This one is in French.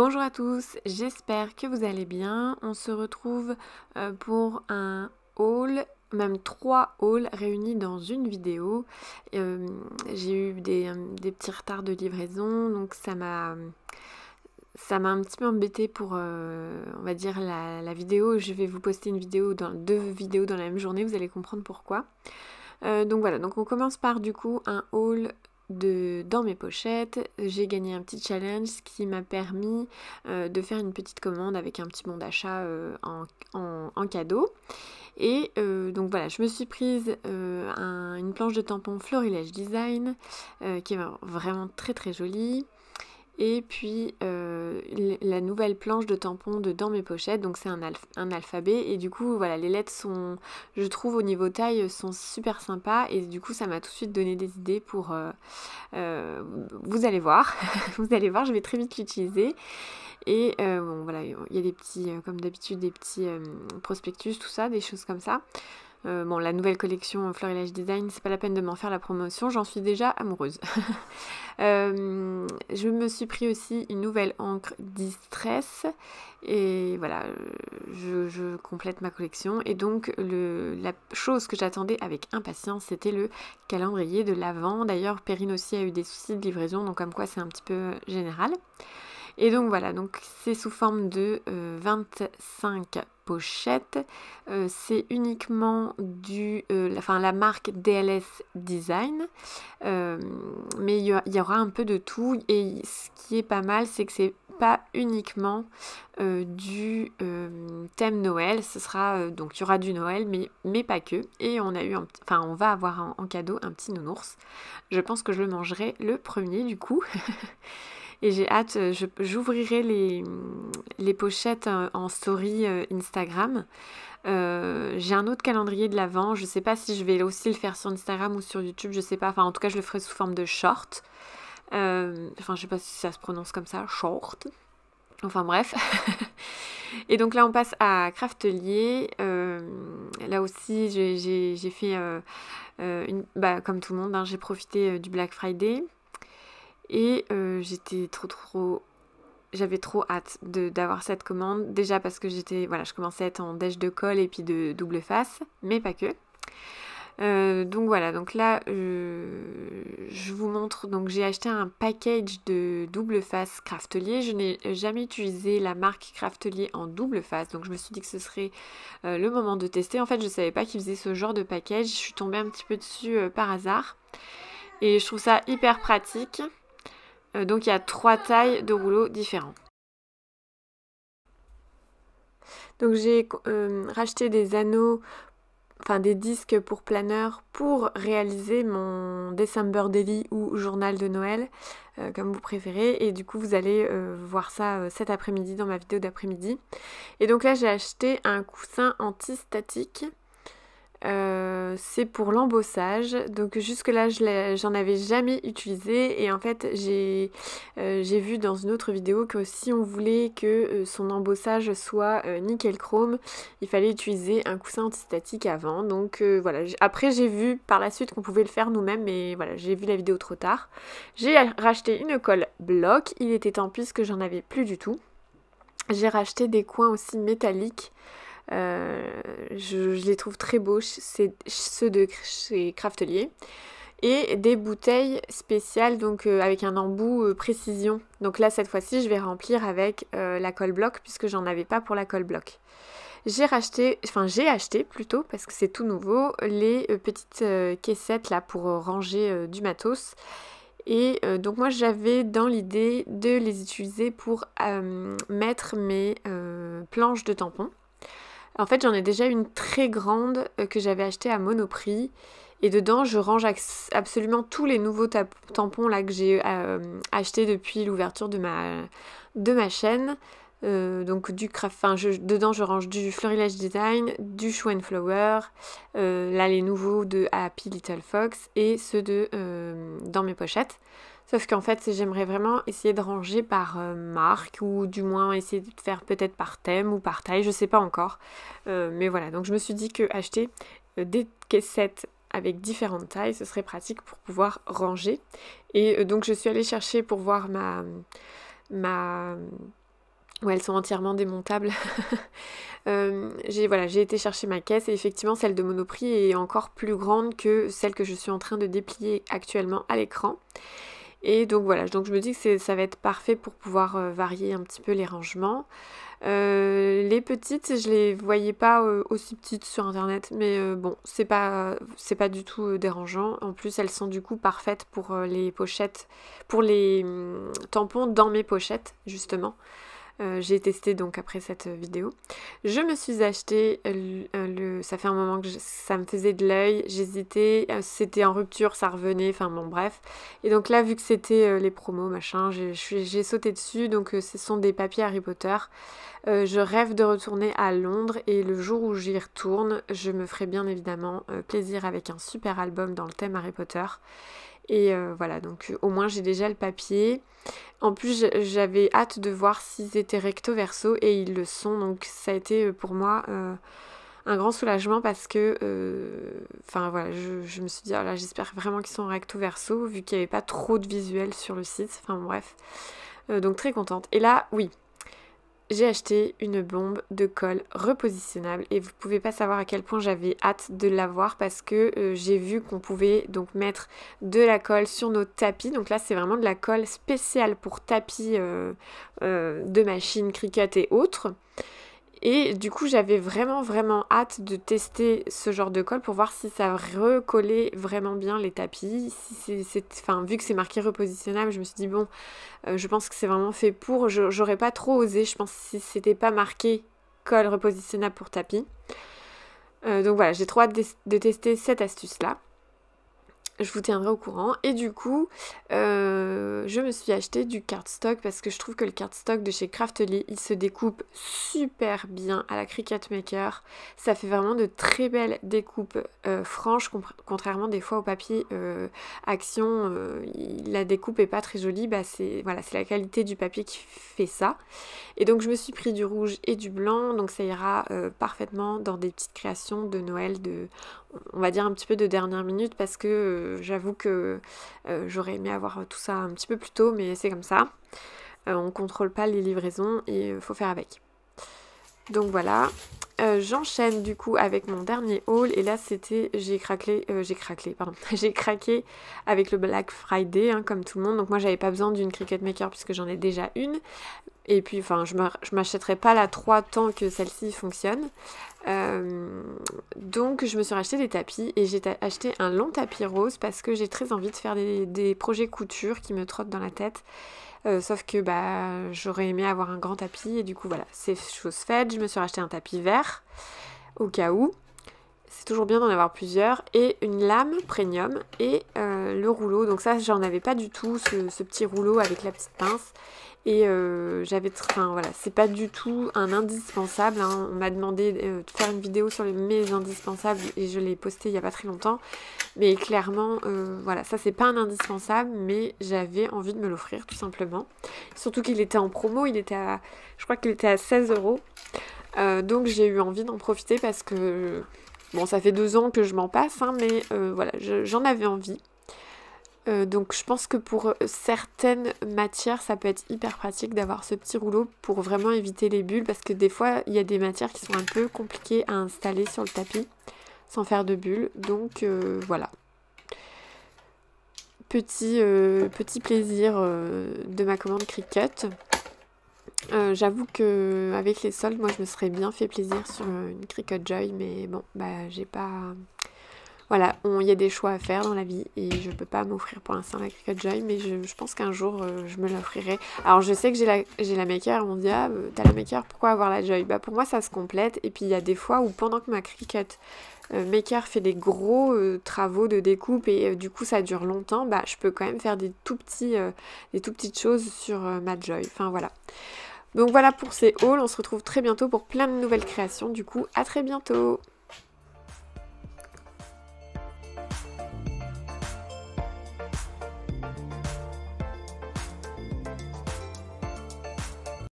Bonjour à tous, j'espère que vous allez bien. On se retrouve euh, pour un haul, même trois hauls réunis dans une vidéo. Euh, j'ai eu euh, des, petits retards de livraison, donc ça m'a... Ça m'a un petit peu embêté pour, on va dire, la, vidéo. Je vais vous poster une vidéo, dans, deux vidéos dans la même journée, vous allez comprendre pourquoi. donc voilà, donc on commence par du coup un haul de, dans mes pochettes, j'ai gagné un petit challenge ce qui m'a permis euh, de faire une petite commande avec un petit bon d'achat euh, en, en, cadeau. Et euh, donc voilà, je me suis prise une planche de tampon Florilège Design qui est vraiment très très jolie et puis euh, la nouvelle planche de tampons de Dans mes pochettes, donc c'est un, alphabet, et du coup voilà, les lettres sont, je trouve au niveau taille, sont super sympas, et du coup ça m'a tout de suite donné des idées pour, euh, euh, vous allez voir, vous allez voir, je vais très vite l'utiliser, et bon voilà, il y a des petits, comme d'habitude, des petits prospectus, tout ça, des choses comme ça. Euh, bon, la nouvelle collection Florilège Design, c'est pas la peine de m'en faire la promotion, j'en suis déjà amoureuse. Euh, je me suis pris aussi une nouvelle encre Distress et voilà, je, complète ma collection. Et donc, le, la chose que j'attendais avec impatience, c'était le calendrier de l'avant. D'ailleurs, Perrine aussi a eu des soucis de livraison, donc comme quoi c'est un petit peu général. Et donc voilà, donc c'est sous forme de 25 euh, pochettes. Euh, c'est uniquement du, euh, la, enfin, la marque DLS Design, mais il y, aura un peu de tout. Et ce qui est pas mal, c'est que c'est pas uniquement du thème Noël. Ce sera donc il y aura du Noël, mais, mais pas que. Et on a eu, enfin, on va avoir en cadeau un petit nounours. Je pense que je le mangerai le premier du coup. Et j'ai hâte, euh, j'ouvrirai les, les, pochettes euh, en story euh, Instagram. j'ai un autre calendrier de l'avant. Je sais pas si je vais aussi le faire sur Instagram ou sur YouTube, je sais pas. Enfin, en tout cas, je le ferai sous forme de short. enfin, je sais pas si ça se prononce comme ça, short. Enfin bref. et donc là, on passe à Craftelier. là aussi, j'ai fait, une, bah, comme tout le monde, hein, j'ai profité du Black Friday. Et euh, j'étais trop trop... J'avais trop hâte d'avoir cette commande. Déjà parce que j'étais... Voilà, je commençais à être en déj de colle et puis de double face, mais pas que. Euh, donc voilà, donc là euh, je vous montre, donc j'ai acheté un package de double face craftelier, je n'ai jamais utilisé la marque craftelier en double face, donc je me suis dit que ce serait le moment de tester, en fait je ne savais pas qu'ils faisaient ce genre de package, je suis tombée un petit peu dessus par hasard, et je trouve ça hyper pratique, euh, donc il y a trois tailles de rouleaux différents. Donc j'ai euh, racheté des anneaux, enfin des disques pour planeur pour réaliser mon December Daily ou journal de Noël, euh, comme vous préférez. Et du coup, vous allez voir ça cet après-midi dans ma vidéo d'après-midi. Et donc là, j'ai acheté un coussin antistatique. Euh, c'est pour l'embossage. Donc jusque-là, j'en avais jamais utilisé. Et en fait, euh, j'ai vu dans une autre vidéo que si on voulait que euh, son embossage soit nickel chrome, il fallait utiliser un coussin antistatique avant. Donc voilà, après j'ai vu par la suite qu'on pouvait le faire nous-mêmes, mais voilà, j'ai vu la vidéo trop tard. J'ai racheté une colle bloc. Il était temps puisque j'en avais plus du tout. J'ai racheté des coins aussi métalliques je, les trouve très beaux, c'est ceux de chez Craftelier et des bouteilles spéciales donc euh, avec un embout euh, précision. Donc là cette fois-ci je vais remplir avec euh, la colle bloc puisque j'en avais pas pour la colle bloc. J'ai racheté, enfin j'ai acheté plutôt parce que c'est tout nouveau, les petites caissettes là pour ranger du matos. Et donc moi j'avais dans l'idée de les utiliser pour mettre mes planches de tampons. En fait, j'en ai déjà une très grande euh, que j'avais achetée à Monoprix. Et dedans, je range absolument tous les nouveaux tampons là, que j'ai euh, achetés depuis l'ouverture de ma, de ma chaîne. Euh, donc du craft, je, dedans je range du Florilège Design, du Schwenflower, Flower, là les nouveaux de Happy Little Fox et ceux de dans mes pochettes. Sauf qu'en fait, j'aimerais vraiment essayer de ranger par euh, marque ou du moins essayer de faire peut-être par thème ou par taille, je sais pas encore. Euh, mais voilà, donc je me suis dit que acheter euh, des caissettes avec différentes tailles, ce serait pratique pour pouvoir ranger. Et donc je suis allée chercher pour voir ma ma où elles sont entièrement démontables. j'ai voilà, j'ai été chercher ma caisse et effectivement celle de Monoprix est encore plus grande que celle que je suis en train de déplier actuellement à l'écran. Et donc voilà, donc je me dis que ça va être parfait pour pouvoir euh, varier un petit peu les rangements. Euh, les petites, je les voyais pas euh, aussi petites sur internet, mais bon, c'est pas c'est pas du tout dérangeant. En plus, elles sont du coup parfaites pour les pochettes, pour les mm, tampons dans mes pochettes justement. Euh, j'ai testé donc après cette vidéo. Je me suis acheté le, ça fait un moment que ça me faisait de l'œil, j'hésitais, euh, c'était en rupture, ça revenait, enfin bon bref. Et donc là vu que c'était euh, les promos machin, j'ai sauté dessus donc ce sont des papiers Harry Potter. je rêve de retourner à Londres et le jour où j'y retourne, je me ferai bien évidemment plaisir avec un super album dans le thème Harry Potter. Et voilà, donc au moins j'ai déjà le papier. En plus, j'avais hâte de voir s'ils étaient recto verso et ils le sont. Donc ça a été euh, pour moi euh, un grand soulagement parce que, euh, enfin voilà, je, me suis dit, ah j'espère vraiment qu'ils sont recto verso vu qu'il n'y avait pas trop de visuels sur le site. Enfin bref. donc très contente. Et là, oui, j'ai acheté une bombe de colle repositionnable et vous pouvez pas savoir à quel point j'avais hâte de l'avoir parce que euh, j'ai vu qu'on pouvait donc mettre de la colle sur nos tapis. Donc là c'est vraiment de la colle spéciale pour tapis euh, euh, de machines, cricket et autres. Et du coup, j'avais vraiment, vraiment hâte de tester ce genre de colle pour voir si ça recollait vraiment bien les tapis. Si c'est, enfin, vu que c'est marqué repositionnable, je me suis dit, bon, euh, je pense que c'est vraiment fait pour. j'aurais pas trop osé, je pense, si c'était pas marqué colle repositionnable pour tapis. Euh, donc voilà, j'ai trop hâte de, tester cette astuce-là je vous tiendrai au courant. Et du coup, euh, je me suis acheté du cardstock parce que je trouve que le cardstock de chez Craftly, il se découpe super bien à la Cricut Maker. Ça fait vraiment de très belles découpes euh, franches, contrairement des fois au papier euh, Action, euh, la découpe est pas très jolie. Bah c'est voilà, c'est la qualité du papier qui fait ça. Et donc je me suis pris du rouge et du blanc, donc ça ira parfaitement dans des petites créations de Noël de on va dire un petit peu de dernière minute parce que j'avoue que j'aurais aimé avoir tout ça un petit peu plutôt mais c'est comme ça. Euh, on contrôle pas les livraisons et il euh, faut faire avec. Donc voilà, euh, j'enchaîne du coup avec mon dernier haul et là c'était j'ai craqué euh, j'ai craqué j'ai craqué avec le Black Friday hein, comme tout le monde donc moi j'avais pas besoin d'une Cricket Maker puisque j'en ai déjà une et puis enfin je m'achèterai pas la 3 tant que celle-ci fonctionne euh, donc je me suis racheté des tapis et j'ai acheté un long tapis rose parce que j'ai très envie de faire des, des projets couture qui me trottent dans la tête euh, sauf que bah, j'aurais aimé avoir un grand tapis et du coup voilà, c'est chose faite. Je me suis racheté un tapis vert au cas où c'est toujours bien d'en avoir plusieurs, et une lame premium et euh, le rouleau. Donc ça, j'en avais pas du tout, ce, petit rouleau avec la petite pince. Et euh, j'avais, enfin voilà, c'est pas du tout un indispensable. Hein. On m'a demandé euh, de faire une vidéo sur mes indispensables et je l'ai posté il y a pas très longtemps. Mais clairement, voilà, ça c'est pas un indispensable, mais j'avais envie de me l'offrir tout simplement. Surtout qu'il était en promo, il était à, je crois qu'il était à 16 euros. Donc j'ai eu envie d'en profiter parce que Bon, ça fait deux ans que je m'en passe, hein, mais euh, voilà, j'en avais envie. Euh, donc je pense que pour euh, certaines matières, ça peut être hyper pratique d'avoir ce petit rouleau pour vraiment éviter les bulles, parce que des fois, il y a des matières qui sont un peu compliquées à installer sur le tapis sans faire de bulles. Donc voilà. Petit, petit plaisir de ma commande Cricut. Euh, j'avoue que avec les soldes, moi je me serais bien fait plaisir sur euh, une Cricut Joy, mais bon, bah j'ai pas. Voilà, il y a des choix à faire dans la vie et je peux pas m'offrir pour l'instant la Cricut Joy, mais je, pense qu'un jour euh, je me l'offrirai. Alors je sais que j'ai la, la maker, on me dit ah bah, t'as la maker, pourquoi avoir la Joy Bah pour moi ça se complète et puis il y a des fois où pendant que ma Cricut maker fait des gros travaux de découpe et du coup ça dure longtemps, bah je peux quand même faire des tout petits, des tout petites choses sur ma joy. Enfin voilà. Donc voilà pour ces hauls, on se retrouve très bientôt pour plein de nouvelles créations, du coup à très bientôt